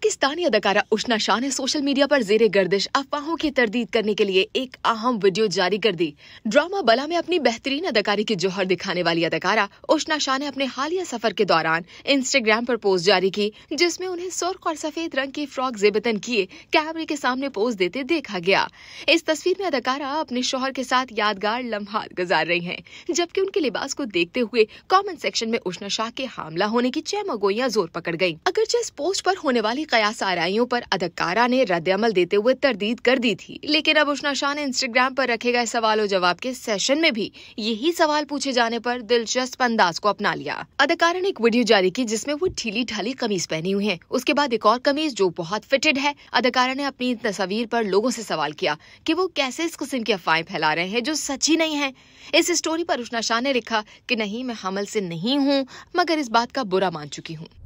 पाकिस्तानी अदाकारा उष्णा शाह ने social media पर जेरे गर्दिश अफवाहों की तरदीद करने के लिए एक अहम वीडियो जारी कर दी ड्रामा बला में अपनी बेहतरीन अदाकारी की जोहर दिखाने वाली अदाकारा उष्णा शाह ने अपने हालिया सफर के दौरान इंस्टाग्राम पर पोस्ट जारी की जिसमें उन्हें सुर्ख और सफेद रंग की फ्रॉक जेबतन किए कैमरे के सामने पोज देते देखा गया इस तस्वीर में अदाकारा अपने शोहर के साथ यादगार लम्हा गुजार रही है जबकि उनके लिबास को देखते हुए कॉमेंट सेक्शन में उष्णा शाह के हमला होने की चैमगोइयां जोर पकड़ गयी अगरचे इस पोस्ट आरोप होने वाली कयास आरइयों पर अदाकारा ने रद्दअमल देते हुए तरदीद कर दी थी लेकिन अब उष्णा शाह ने इंस्टाग्राम पर रखे गए सवालों जवाब के सेशन में भी यही सवाल पूछे जाने पर दिलचस्प अंदाज को अपना लिया अदकारा ने एक वीडियो जारी की जिसमें वो ठीली ढाली कमीज पहनी हुई है उसके बाद एक और कमीज जो बहुत फिटेड है अदकारा ने अपनी तस्वीर पर लोगों से सवाल किया कि वो कैसे इस किस्म की अफवाहें फैला रहे हैं जो सच ही नहीं है इस स्टोरी पर उष्णा शाह ने लिखा कि नहीं मैं हमल से नहीं हूँ मगर इस बात का बुरा मान चुकी हूँ